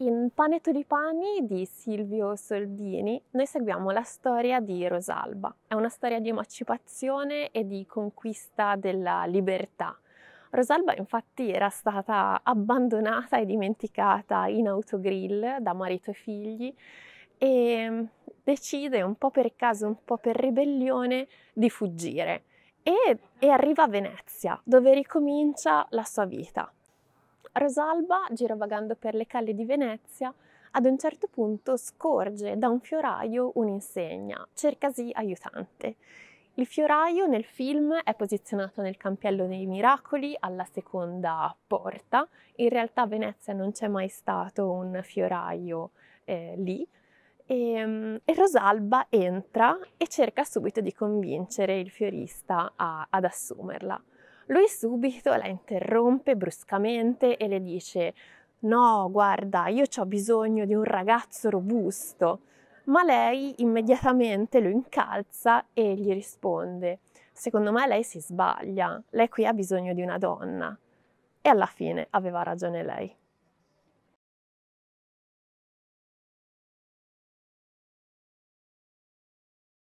In Pane Tulipani di Silvio Soldini noi seguiamo la storia di Rosalba. È una storia di emancipazione e di conquista della libertà. Rosalba infatti era stata abbandonata e dimenticata in autogrill da marito e figli e mm, decide un po' per caso, un po' per ribellione di fuggire e, e arriva a Venezia dove ricomincia la sua vita Rosalba, girovagando per le calle di Venezia, ad un certo punto scorge da un fioraio un'insegna, cercasi aiutante. Il fioraio nel film è posizionato nel Campiello dei Miracoli, alla seconda porta. In realtà a Venezia non c'è mai stato un fioraio eh, lì. E, ehm, e, Rosalba entra e cerca subito di convincere il fiorista a, ad assumerla. Lui subito la interrompe bruscamente e le dice No, guarda, io ho bisogno di un ragazzo robusto. Ma lei immediatamente lo incalza e gli risponde Secondo me lei si sbaglia, lei qui ha bisogno di una donna. E alla fine aveva ragione lei.